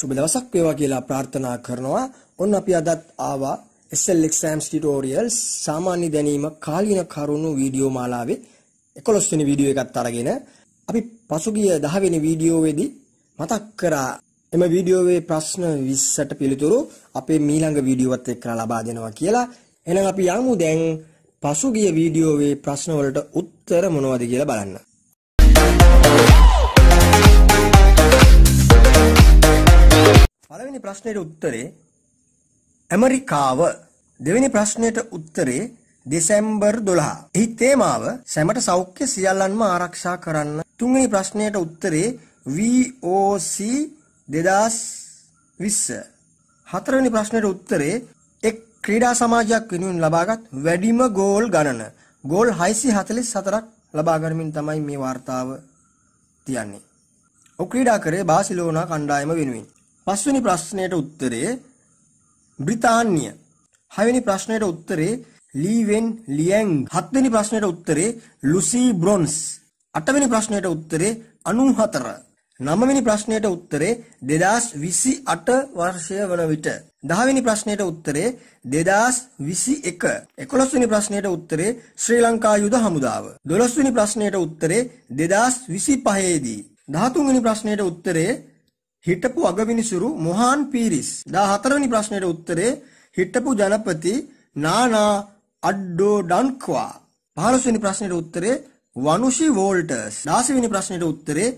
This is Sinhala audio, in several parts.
සුබ දවසක් වේවා කියලා ප්‍රාර්ථනා කරනවා. ඔන්න අපි අදත් ආවා SL exams tutorials සාමාන්‍ය දැනීම කාලීන කරුණු වීඩියෝ මාලාවේ 11 වෙනි වීඩියෝ එකත් අරගෙන අපි පසුගිය 10 වෙනි වීඩියෝවේදී මතක් කරා එම වීඩියෝවේ ප්‍රශ්න 20ට පිළිතුරු අපේ මීළඟ වීඩියෝවත් එක්කලා ලබා දෙනවා කියලා. එහෙනම් අපි යමු දැන් පසුගිය වීඩියෝවේ ප්‍රශ්න වලට උත්තර මොනවද කියලා බලන්න. පළවෙනි ප්‍රශ්නයට උත්තරේ ඇමරිකාව දෙවෙනි ප්‍රශ්නයට උත්තරේ දෙසැම්බර් 12. එහි තේමාව සැමට සෞඛ්‍ය සියල්ලන්ම ආරක්ෂා කරන්න. තුන්වෙනි ප්‍රශ්නයට උත්තරේ VOC 2020. හතරවෙනි ප්‍රශ්නයට උත්තරේ එක් ක්‍රීඩා සමාජයක් වෙනුවෙන් ලබාගත් වැඩිම ගෝල් ගණන. ගෝල් 644ක් ලබා ගනිමින් තමයි මේ වார்த்தාව තියන්නේ. ඔ ක්‍රීඩා කරේ බාසිලෝනා කණ්ඩායම වෙනුවෙන්. පස්වෙනි ප්‍රශ්නයට උත්තරය බ්‍රිතාන්‍ය. හයවෙනි ප්‍රශ්නයට උත්තරේ ලීවෙන් ලියැන්. හත්වෙනි ප්‍රශ්නයට උත්තරේ ලුසී බ්‍රොන්ස්. අටවෙනි ප්‍රශ්නයට උත්තරේ 94. නවවෙනි ප්‍රශ්නයට උත්තරේ 2028 වර්ෂය වන විට. 10වෙනි ප්‍රශ්නයට උත්තරේ 2021. 11වෙනි ප්‍රශ්නයට උත්තරේ ශ්‍රී ලංකා යුද හමුදාව. 12වෙනි ප්‍රශ්නයට උත්තරේ 2025 දී. 13වෙනි ප්‍රශ්නයට උත්තරේ හිටපු අගවිනිසුරු මොහාන් පීරිස් 14 වෙනි ප්‍රශ්නෙට උත්තරේ හිටපු ජනපති නානා අඩ්ඩෝ ඩන්ක්වා 15 වෙනි ප්‍රශ්නෙට උත්තරේ වනුෂි වෝල්ටර්ස් 16 වෙනි ප්‍රශ්නෙට උත්තරේ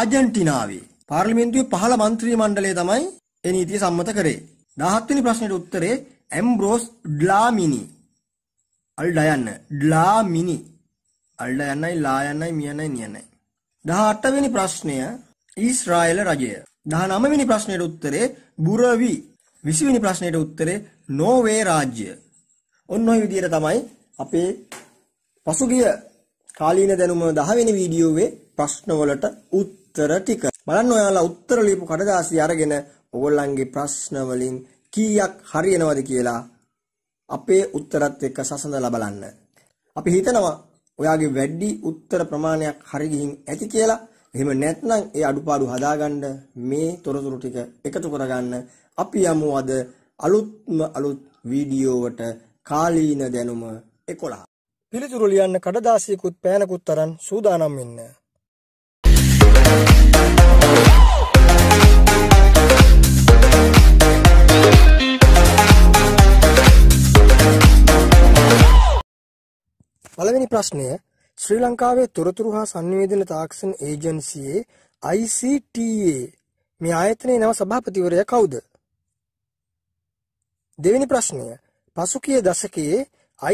ආජන්ටිනාවේ පාර්ලිමේන්තුවේ පහළ മന്ത്രി මණ්ඩලය තමයි ඒ නීතිය සම්මත කරේ 17 වෙනි ප්‍රශ්නෙට උත්තරේ ඇම්බ්‍රෝස් ඩ්ලාමිනි අල්ඩා යන්න ඩ්ලාමිනි අල්ඩා යන්නයි ලා යන්නයි මියන්නයි නියන්නයි 18 වෙනි ප්‍රශ්නය ඊශ්‍රායල රජය 19 වෙනි ප්‍රශ්නයට උත්තරේ බුරවි. 20 වෙනි ප්‍රශ්නයට උත්තරේ නෝර්වේ රාජ්‍ය. ඔන්න ඔය විදිහට තමයි අපේ පසුගිය කාලීන දැනුම 10 වෙනි වීඩියෝවේ ප්‍රශ්නවලට උත්තර ටික. බලන්න ඔයාලා උත්තර ලියපු කඩදාසිය අරගෙන ඕගොල්ලන්ගේ ප්‍රශ්න වලින් කීයක් හරියනවද කියලා අපේ උත්තරත් එක්ක සසඳලා බලන්න. අපි හිතනවා ඔයාගේ වැඩි උත්තර ප්‍රමාණයක් හරි ගිහින් ඇති කියලා. එහෙම නැත්නම් ඒ අඩුපාඩු හදාගන්න මේ තොරතුරු ටික එකතු කරගන්න අපි යමු අද අලුත්ම අලුත් වීඩියෝවට කාලීන දැනුම 11. පිළිතුරු ලියන්න කඩදාසියකුත් පෑනකුත් තරම් සූදානම් වෙන්න. පළවෙනි ප්‍රශ්නය ශ්‍රී ලංකාවේ තොරතුරු හා සංවේදන තාක්ෂණ ඒජන්සියේ ICTA මේ ආයතනයේ නව සභාපතිවරයා කවුද? දෙවෙනි ප්‍රශ්නය. පසුගිය දශකයේ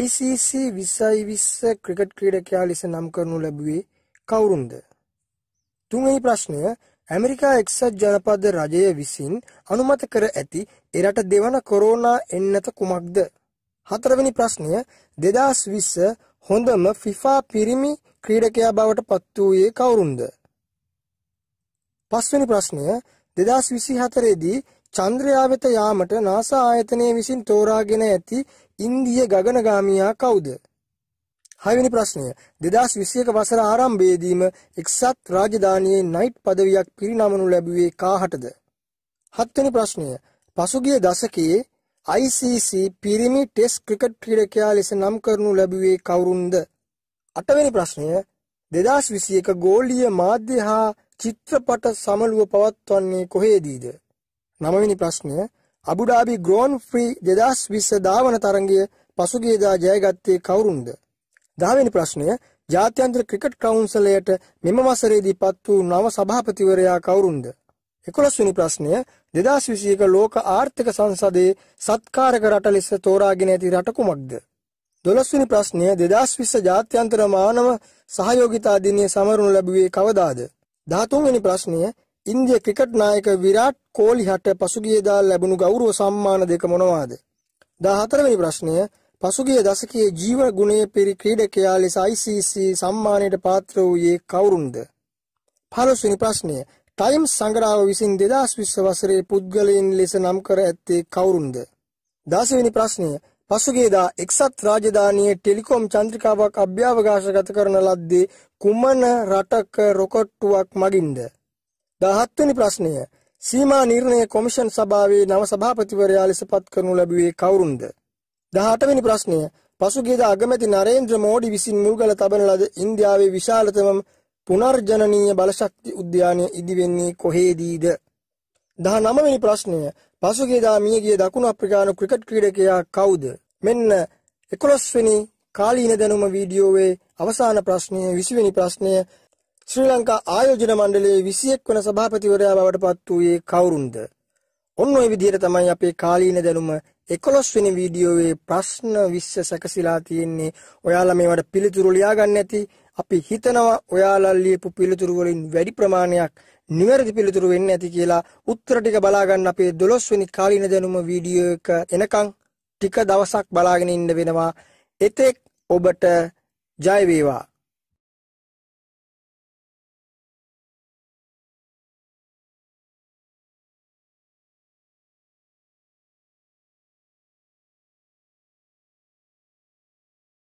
ICC 2020 ක්‍රිකට් ක්‍රීඩකයා ලෙස නම් කරනු ලැබුවේ කවුරුන්ද? තුන්වෙනි ප්‍රශ්නය. ඇමරිකා එක්සත් ජනපද රජය විසින් අනුමත කර ඇති එරට දෙවන කොරෝනා එන්නත කුමක්ද? හතරවෙනි ප්‍රශ්නය 2020 හොඳම ෆිෆා පිරිමි ක්‍රීඩකයා බවට පත් වූයේ කවුරුන්ද? පස්වෙනි ප්‍රශ්නය 2024 දී චන්ද්‍රයා වෙත යාමට NASA ආයතනය විසින් තෝරාගෙන ඇති ඉන්දිය ගගනගාමියා කවුද? හයවෙනි ප්‍රශ්නය 2021 වසර ආරම්භයේදීම එක්සත් රාජධානියේ නයිට් පදවියක් පිරිනමනු ලැබුවේ කාහටද? හත්වෙනි ප්‍රශ්නය පසුගිය දශකයේ ICC පිරිමි ටෙස්ට් ක්‍රිකට් ක්‍රීඩකයා ලෙස නම් කරනු ලැබුවේ කවුරුන්ද? අටවෙනි ප්‍රශ්නය 2021 ගෝලීය මාධ්‍ය හා චිත්‍රපට සමළුව පවත්වන්නේ කොහේදීද? නවවෙනි ප්‍රශ්නය අබුඩාබි ග්‍රෝන් ෆ්‍රී 2020 දාවන තරඟය පසුගියදා ජයගත්තේ කවුරුන්ද? 10වෙනි ප්‍රශ්නය ජාත්‍යන්තර ක්‍රිකට් කවුන්සලයට මෙම වසරේදී පත් වූ නව සභාපතිවරයා කවුරුන්ද? 11 වෙනි ප්‍රශ්නය 2021 ලෝක ආර්ථික සංසදයේ සත්කාරක රට ලෙස තෝරාගෙන ඇති රට කුමක්ද? 12 වෙනි ප්‍රශ්නය 2020 ජාත්‍යන්තර මානව සහයෝගිතා දිනයේ සමරනු ලැබුවේ කවදාද? 13 වෙනි ප්‍රශ්නය ඉන්දිය ක්‍රිකට් නායක විරාට් කෝලි හට පසුගියදා ලැබුණු ගෞරව සම්මාන දෙක මොනවාද? 14 වෙනි ප්‍රශ්නය පසුගිය දශකයේ ජීවන ගුණයේ පිරි ක්‍රීඩකයා ලෙස ICC සම්මානයට පාත්‍ර වූයේ කවුරුන්ද? 15 වෙනි ප්‍රශ්නය ටයිම් සංග්‍රාව විසින් 2020 වසරේ පුද්ගලයන් ලෙස නම් කර ඇත්තේ කවුරුන්ද? 16 වෙනි ප්‍රශ්නය. පසුගියදා එක්සත් රාජධානියේ ටෙලිකොම් චන්ද්‍රිකාවක් අභ්‍යවකාශගත කරන ලද්දේ කුමන රටක රොකට්ටුවක් මගින්ද? 17 වෙනි ප්‍රශ්නය. සීමා නිර්ණය කොමිෂන් සභාවේ නව සභාපතිවරයා ලෙස පත් කරනු ලැබුවේ කවුරුන්ද? 18 වෙනි ප්‍රශ්නය. පසුගියදා අගමැති නරේන්ද්‍ර මෝඩි විසින් මුල්ගල තබන ලද ඉන්දියාවේ විශාලතම පුනර්ජනනීය බලශක්ති උද්‍යානය ඉදිවෙන්නේ කොහේදීද? 19 වෙනි ප්‍රශ්නය. පසුගිය දා මියගිය දකුණු අප්‍රිකානු ක්‍රිකට් ක්‍රීඩකයා කවුද? මෙන්න 11 වෙනි කාලීන දැනුම වීඩියෝවේ අවසාන ප්‍රශ්නය 20 වෙනි ප්‍රශ්නය ශ්‍රී ලංකා ආයෝජන මණ්ඩලයේ 21 වන සභාපතිවරයා බවට පත් වූයේ කවුරුන්ද? ඔන්න ඔය විදිහට තමයි අපේ කාලීන දැනුම 11 වෙනි වීඩියෝවේ ප්‍රශ්න 20 සැකසීලා තියෙන්නේ. ඔයාලා මේවට පිළිතුරු ලියාගන්න ඇති. අපි හිතනවා ඔයාලා ලියපු පිළිතුරු වලින් වැඩි ප්‍රමාණයක් නිවැරදි පිළිතුරු වෙන්නේ නැති කියලා උත්තර ටික බලා ගන්න අපේ 12 වෙනි කාලීන දැනුම වීඩියෝ එක එනකන් ටික දවසක් බලාගෙන ඉන්න වෙනවා. එතෙක් ඔබට ජය වේවා.